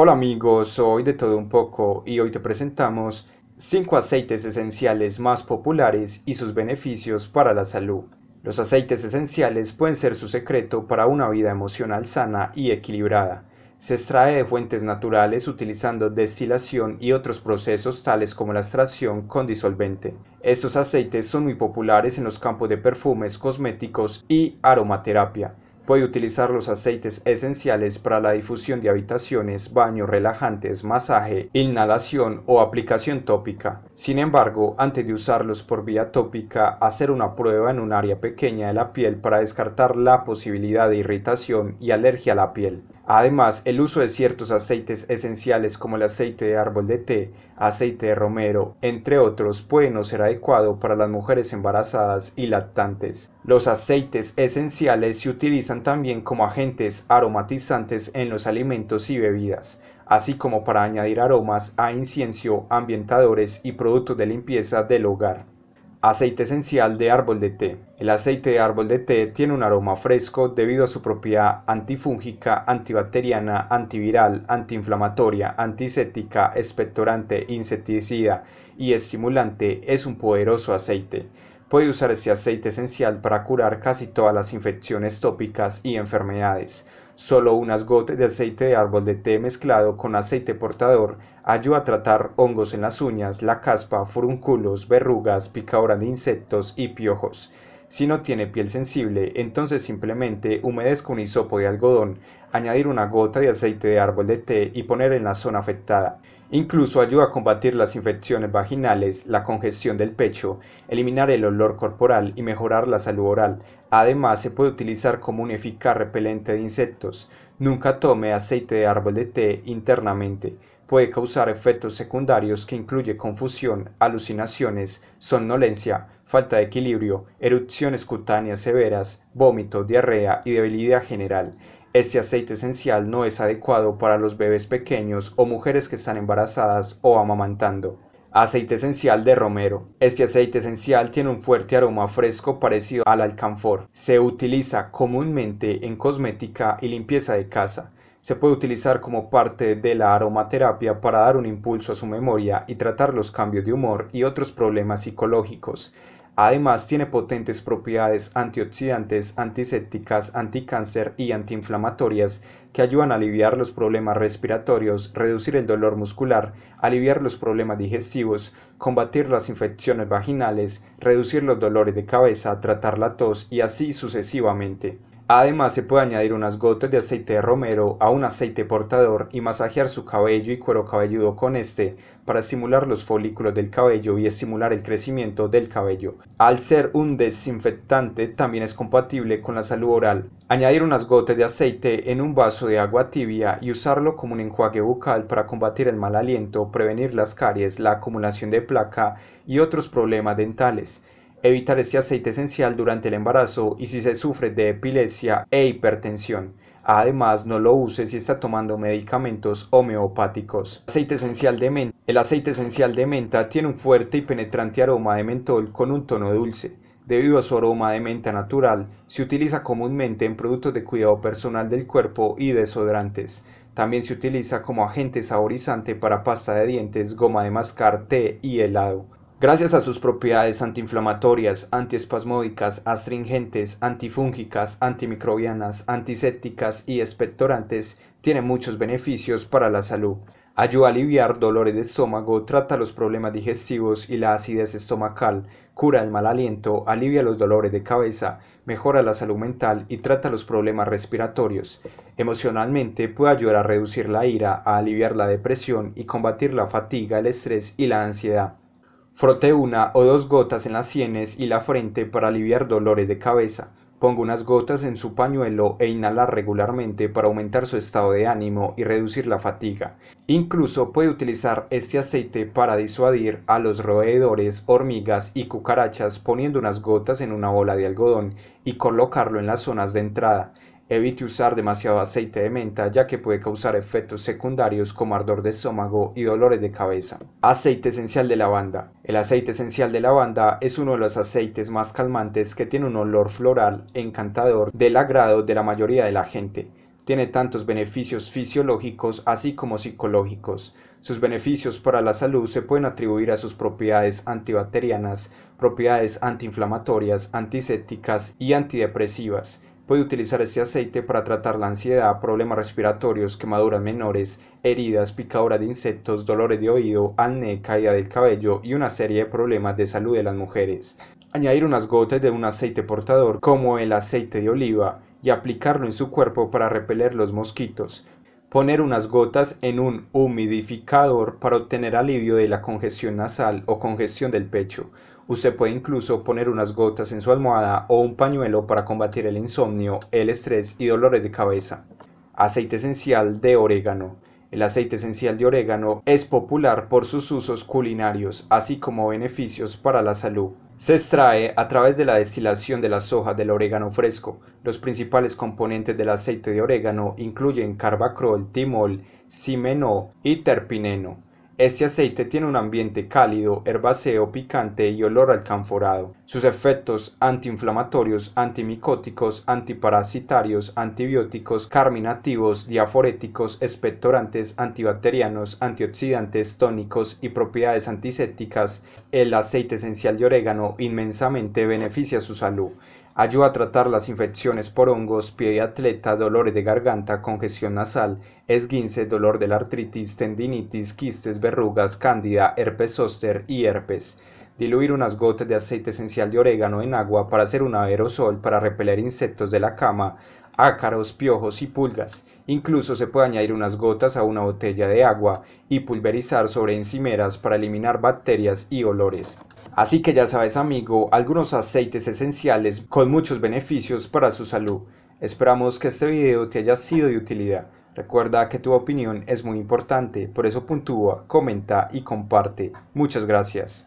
Hola amigos, soy de todo un poco y hoy te presentamos 5 aceites esenciales más populares y sus beneficios para la salud. Los aceites esenciales pueden ser su secreto para una vida emocional sana y equilibrada. Se extrae de fuentes naturales utilizando destilación y otros procesos tales como la extracción con disolvente. Estos aceites son muy populares en los campos de perfumes, cosméticos y aromaterapia. Puede utilizar los aceites esenciales para la difusión de habitaciones, baños relajantes, masaje, inhalación o aplicación tópica. Sin embargo, antes de usarlos por vía tópica, hacer una prueba en un área pequeña de la piel para descartar la posibilidad de irritación y alergia a la piel. Además, el uso de ciertos aceites esenciales como el aceite de árbol de té, aceite de romero, entre otros, puede no ser adecuado para las mujeres embarazadas y lactantes. Los aceites esenciales se utilizan también como agentes aromatizantes en los alimentos y bebidas, así como para añadir aromas a incienso, ambientadores y productos de limpieza del hogar. Aceite esencial de árbol de té. El aceite de árbol de té tiene un aroma fresco debido a su propiedad antifúngica, antibacteriana, antiviral, antiinflamatoria, antiséptica, expectorante, insecticida y estimulante. Es un poderoso aceite. Puede usar este aceite esencial para curar casi todas las infecciones tópicas y enfermedades. Solo unas gotas de aceite de árbol de té mezclado con aceite portador ayuda a tratar hongos en las uñas, la caspa, furúnculos, verrugas, picaduras de insectos y piojos. Si no tiene piel sensible, entonces simplemente humedezca un hisopo de algodón, añadir una gota de aceite de árbol de té y poner en la zona afectada. Incluso ayuda a combatir las infecciones vaginales, la congestión del pecho, eliminar el olor corporal y mejorar la salud oral. Además, se puede utilizar como un eficaz repelente de insectos. Nunca tome aceite de árbol de té internamente. Puede causar efectos secundarios que incluye confusión, alucinaciones, somnolencia, falta de equilibrio, erupciones cutáneas severas, vómito, diarrea y debilidad general. Este aceite esencial no es adecuado para los bebés pequeños o mujeres que están embarazadas o amamantando. Aceite esencial de romero. Este aceite esencial tiene un fuerte aroma fresco parecido al alcanfor. Se utiliza comúnmente en cosmética y limpieza de casa. Se puede utilizar como parte de la aromaterapia para dar un impulso a su memoria y tratar los cambios de humor y otros problemas psicológicos. Además tiene potentes propiedades antioxidantes, antisépticas, anticáncer y antiinflamatorias que ayudan a aliviar los problemas respiratorios, reducir el dolor muscular, aliviar los problemas digestivos, combatir las infecciones vaginales, reducir los dolores de cabeza, tratar la tos y así sucesivamente. Además se puede añadir unas gotas de aceite de romero a un aceite portador y masajear su cabello y cuero cabelludo con este para estimular los folículos del cabello y estimular el crecimiento del cabello. Al ser un desinfectante también es compatible con la salud oral. Añadir unas gotas de aceite en un vaso de agua tibia y usarlo como un enjuague bucal para combatir el mal aliento, prevenir las caries, la acumulación de placa y otros problemas dentales. Evitar este aceite esencial durante el embarazo y si se sufre de epilepsia e hipertensión. Además, no lo use si está tomando medicamentos homeopáticos. Aceite esencial de El aceite esencial de menta tiene un fuerte y penetrante aroma de mentol con un tono dulce. Debido a su aroma de menta natural, se utiliza comúnmente en productos de cuidado personal del cuerpo y desodorantes. También se utiliza como agente saborizante para pasta de dientes, goma de mascar, té y helado. Gracias a sus propiedades antiinflamatorias, antiespasmódicas, astringentes, antifúngicas, antimicrobianas, antisépticas y expectorantes, tiene muchos beneficios para la salud. Ayuda a aliviar dolores de estómago, trata los problemas digestivos y la acidez estomacal, cura el mal aliento, alivia los dolores de cabeza, mejora la salud mental y trata los problemas respiratorios. Emocionalmente puede ayudar a reducir la ira, a aliviar la depresión y combatir la fatiga, el estrés y la ansiedad. Frote una o dos gotas en las sienes y la frente para aliviar dolores de cabeza. Ponga unas gotas en su pañuelo e inhala regularmente para aumentar su estado de ánimo y reducir la fatiga. Incluso puede utilizar este aceite para disuadir a los roedores, hormigas y cucarachas poniendo unas gotas en una bola de algodón y colocarlo en las zonas de entrada. Evite usar demasiado aceite de menta ya que puede causar efectos secundarios como ardor de estómago y dolores de cabeza. Aceite esencial de lavanda. El aceite esencial de lavanda es uno de los aceites más calmantes que tiene un olor floral encantador del agrado de la mayoría de la gente. Tiene tantos beneficios fisiológicos así como psicológicos. Sus beneficios para la salud se pueden atribuir a sus propiedades antibacterianas, propiedades antiinflamatorias, antisépticas y antidepresivas Puede utilizar este aceite para tratar la ansiedad, problemas respiratorios, quemaduras menores, heridas, picaduras de insectos, dolores de oído, acné, caída del cabello y una serie de problemas de salud de las mujeres. Añadir unas gotas de un aceite portador como el aceite de oliva y aplicarlo en su cuerpo para repeler los mosquitos. Poner unas gotas en un humidificador para obtener alivio de la congestión nasal o congestión del pecho Usted puede incluso poner unas gotas en su almohada o un pañuelo para combatir el insomnio, el estrés y dolores de cabeza. Aceite esencial de orégano. El aceite esencial de orégano es popular por sus usos culinarios, así como beneficios para la salud. Se extrae a través de la destilación de las hojas del orégano fresco. Los principales componentes del aceite de orégano incluyen carbacrol, timol, cimeno y terpineno. Este aceite tiene un ambiente cálido, herbáceo, picante y olor alcanforado. Sus efectos antiinflamatorios, antimicóticos, antiparasitarios, antibióticos, carminativos, diaforéticos, expectorantes, antibacterianos, antioxidantes, tónicos y propiedades antisépticas. El aceite esencial de orégano inmensamente beneficia su salud Ayuda a tratar las infecciones por hongos, pie de atleta, dolores de garganta, congestión nasal, esguince, dolor de la artritis, tendinitis, quistes, verrugas, cándida, herpes zóster y herpes. Diluir unas gotas de aceite esencial de orégano en agua para hacer un aerosol para repeler insectos de la cama, ácaros, piojos y pulgas. Incluso se puede añadir unas gotas a una botella de agua y pulverizar sobre encimeras para eliminar bacterias y olores. Así que ya sabes amigo, algunos aceites esenciales con muchos beneficios para su salud. Esperamos que este video te haya sido de utilidad. Recuerda que tu opinión es muy importante, por eso puntúa, comenta y comparte. Muchas gracias.